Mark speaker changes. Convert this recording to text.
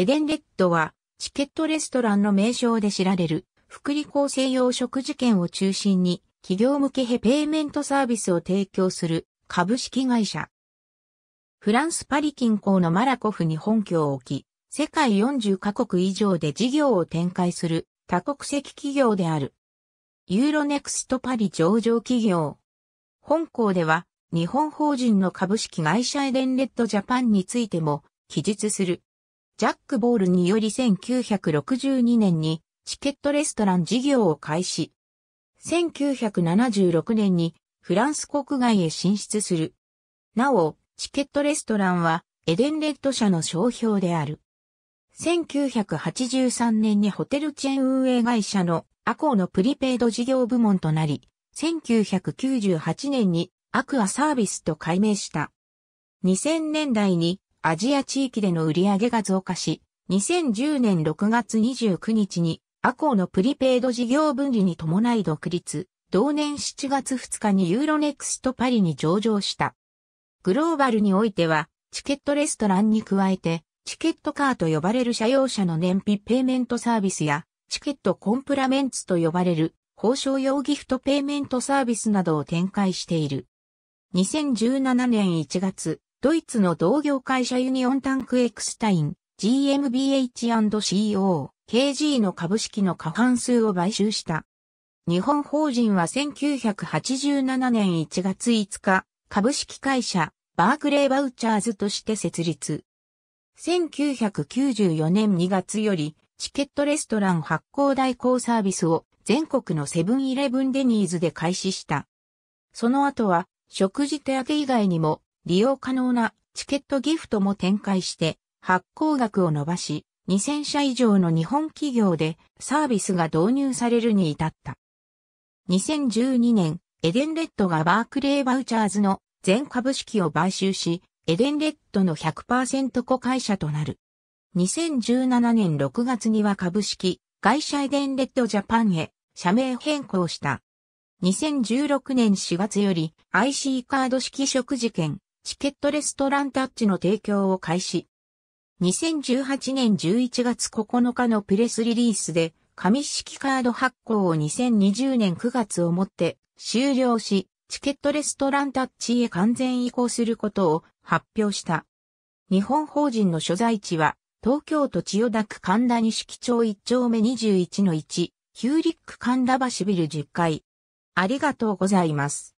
Speaker 1: エデンレッドは、チケットレストランの名称で知られる、福利厚生用食事券を中心に、企業向けヘペイメントサービスを提供する株式会社。フランスパリ近郊のマラコフに本拠を置き、世界40カ国以上で事業を展開する多国籍企業である。ユーロネクストパリ上場企業。本校では日本法人の株式会社エデンレッドジャパンについても記述する。ジャック・ボールにより1962年にチケットレストラン事業を開始。1976年にフランス国外へ進出する。なお、チケットレストランはエデンレッド社の商標である。1983年にホテルチェーン運営会社のアコーのプリペイド事業部門となり、1998年にアクアサービスと改名した。2000年代にアジア地域での売り上げが増加し、2010年6月29日に、アコーのプリペイド事業分離に伴い独立、同年7月2日にユーロネクストパリに上場した。グローバルにおいては、チケットレストランに加えて、チケットカーと呼ばれる社用車の燃費ペイメントサービスや、チケットコンプラメンツと呼ばれる、報奨用ギフトペイメントサービスなどを展開している。2017年1月、ドイツの同業会社ユニオンタンクエクスタイン GmbH&CO KG の株式の過半数を買収した。日本法人は1987年1月5日、株式会社バークレーバウチャーズとして設立。1994年2月よりチケットレストラン発行代行サービスを全国のセブンイレブンデニーズで開始した。その後は食事手当以外にも利用可能なチケットギフトも展開して発行額を伸ばし、2000社以上の日本企業でサービスが導入されるに至った。2012年、エデンレッドがバークレーバウチャーズの全株式を買収し、エデンレッドの100%子会社となる。2017年6月には株式会社エデンレッドジャパンへ社名変更した。2016年4月より IC カード式食事券チケットレストランタッチの提供を開始。2018年11月9日のプレスリリースで、紙式カード発行を2020年9月をもって終了し、チケットレストランタッチへ完全移行することを発表した。日本法人の所在地は、東京都千代田区神田西錦町1丁目21の1、ヒューリック神田橋ビル10階。ありがとうございます。